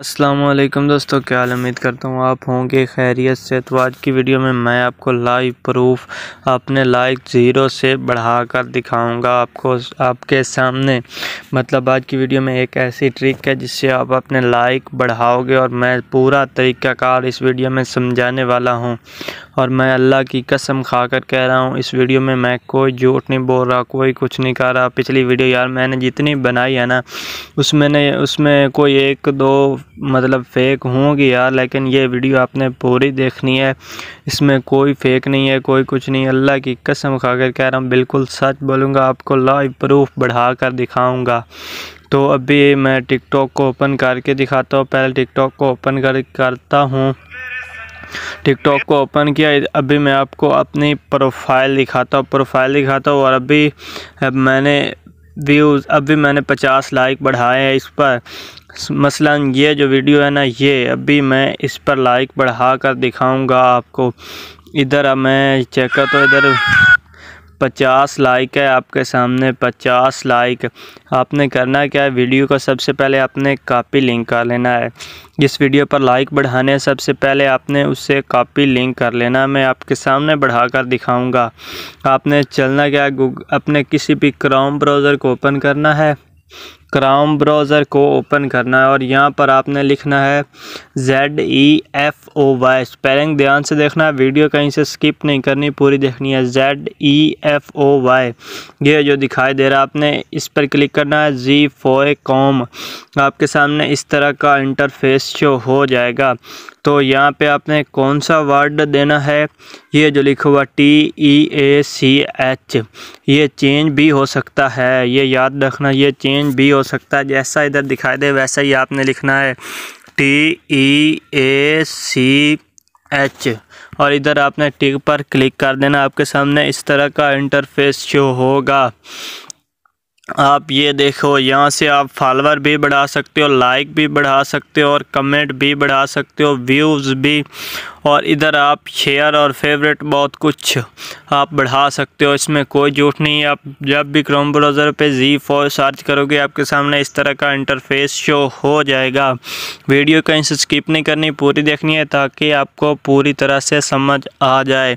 असलम दोस्तों क्या हाल उम्मीद करता हूँ आप होंगे खैरियत से तो आज की वीडियो में मैं आपको लाइव प्रूफ अपने लाइक ज़ीरो से बढ़ा कर दिखाऊँगा आपको आपके सामने मतलब आज की वीडियो में एक ऐसी ट्रिक है जिससे आप अपने लाइक बढ़ाओगे और मैं पूरा तरीक़ाकार इस वीडियो में समझाने वाला हूँ और मैं अल्लाह की कसम खा कर कह रहा हूँ इस वीडियो में मैं कोई झूठ नहीं बोल रहा कोई कुछ नहीं कह रहा पिछली वीडियो यार मैंने जितनी बनाई है ना उसमें ने उसमें कोई एक दो मतलब फ़ेक होंगी यार लेकिन ये वीडियो आपने पूरी देखनी है इसमें कोई फ़ेक नहीं है कोई कुछ नहीं अल्लाह की कसम खा कर कह रहा हूँ बिल्कुल सच बोलूँगा आपको लाइव प्रूफ बढ़ा कर दिखाऊँगा तो अभी मैं टिकटॉक को ओपन करके दिखाता हूँ पहले टिकटॉक को ओपन कर करता हूँ टिकटॉक को ओपन किया अभी मैं आपको अपनी प्रोफाइल दिखाता हूँ प्रोफाइल दिखाता हूँ और अभी अब मैंने व्यूज़ अभी मैंने पचास लाइक बढ़ाए हैं इस पर मसला ये जो वीडियो है ना ये अभी मैं इस पर लाइक बढ़ा कर दिखाऊँगा आपको इधर अब मैं चेक कर तो इधर पचास लाइक है आपके सामने पचास लाइक आपने करना क्या है वीडियो को सबसे पहले आपने कापी लिंक कर लेना है जिस वीडियो पर लाइक बढ़ाने सबसे पहले आपने उससे कापी लिंक कर लेना मैं आपके सामने बढ़ा कर दिखाऊँगा आपने चलना क्या है अपने किसी भी क्रोम ब्राउज़र को ओपन करना है क्राउम ब्राउज़र को ओपन करना है और यहाँ पर आपने लिखना है Z E F O Y spelling ध्यान से देखना है वीडियो कहीं से स्किप नहीं करनी पूरी देखनी है Z E F O Y ये जो दिखाई दे रहा है आपने इस पर क्लिक करना है जी फोए कॉम आपके सामने इस तरह का इंटरफेस शो हो जाएगा तो यहाँ पे आपने कौन सा वर्ड देना है ये जो लिखा हुआ T E A C H ये चेंज भी हो सकता है ये याद रखना ये चेंज भी हो सकता है जैसा इधर दिखाई दे वैसा ही आपने लिखना है T E A C H और इधर आपने टिक पर क्लिक कर देना आपके सामने इस तरह का इंटरफेस शो होगा आप ये देखो यहाँ से आप फॉलोअर भी बढ़ा सकते हो लाइक भी बढ़ा सकते हो और कमेंट भी बढ़ा सकते हो व्यूज़ भी और इधर आप शेयर और फेवरेट बहुत कुछ आप बढ़ा सकते हो इसमें कोई झूठ नहीं है आप जब भी क्रोम ब्राउज़र पे जी फोर सर्च करोगे आपके सामने इस तरह का इंटरफेस शो हो जाएगा वीडियो कहीं से स्किप नहीं करनी पूरी देखनी है ताकि आपको पूरी तरह से समझ आ जाए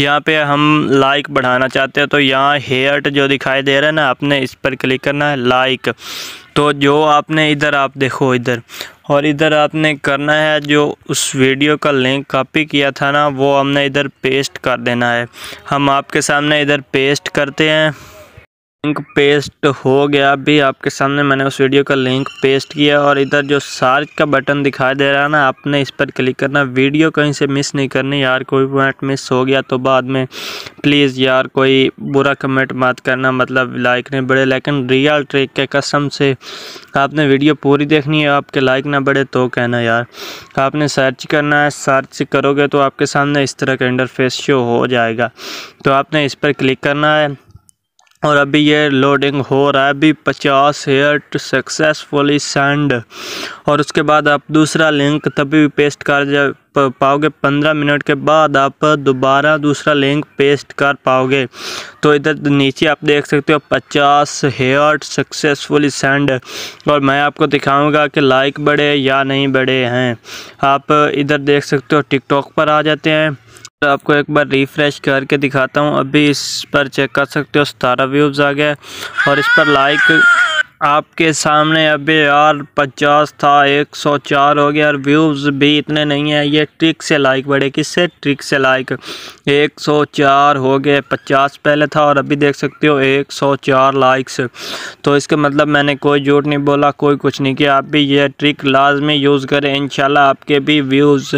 यहाँ पे हम लाइक बढ़ाना चाहते हैं तो यहाँ हेयर जो दिखाई दे रहा है ना आपने इस पर क्लिक करना है लाइक तो जो आपने इधर आप देखो इधर और इधर आपने करना है जो उस वीडियो का लिंक कॉपी किया था ना वो हमने इधर पेस्ट कर देना है हम आपके सामने इधर पेस्ट करते हैं लिंक पेस्ट हो गया अभी आपके सामने मैंने उस वीडियो का लिंक पेस्ट किया और इधर जो सर्च का बटन दिखाई दे रहा है ना आपने इस पर क्लिक करना वीडियो कहीं से मिस नहीं करनी यार कोई पॉइंट मिस हो गया तो बाद में प्लीज़ यार कोई बुरा कमेंट मत करना मतलब लाइक नहीं बढ़े लेकिन रियल ट्रिक के कसम से आपने वीडियो पूरी देखनी है आपके लाइक ना बढ़े तो कहना यार आपने सर्च करना है सर्च करोगे तो आपके सामने इस तरह का इंटरफेस शो हो जाएगा तो आपने इस पर क्लिक करना है और अभी ये लोडिंग हो रहा है अभी पचास हेयर सक्सेसफुली सेंड और उसके बाद आप दूसरा लिंक तभी पेस्ट कर जा पाओगे पंद्रह मिनट के बाद आप दोबारा दूसरा लिंक पेस्ट कर पाओगे तो इधर नीचे आप देख सकते हो पचास हेयर सक्सेसफुली सेंड और मैं आपको दिखाऊंगा कि लाइक बढ़े या नहीं बढ़े हैं आप इधर देख सकते हो टिकटॉक पर आ जाते हैं तो आपको एक बार रिफ़्रेश करके दिखाता हूँ अभी इस पर चेक कर सकते हो सतारह व्यूज़ आ गया और इस पर लाइक आपके सामने अभी यार पचास था एक सौ चार हो गया और व्यूज़ भी इतने नहीं है ये ट्रिक से लाइक बढ़े किससे ट्रिक से लाइक एक सौ चार हो गए पचास पहले था और अभी देख सकते हो एक सौ चार लाइक्स तो इसके मतलब मैंने कोई झूठ नहीं बोला कोई कुछ नहीं किया आप भी ये ट्रिक लाजमी यूज़ करें इन आपके भी व्यूज़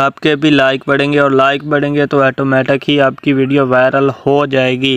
आपके भी लाइक बढ़ेंगे और लाइक बढ़ेंगे तो ऐटोमेटिक ही आपकी वीडियो वायरल हो जाएगी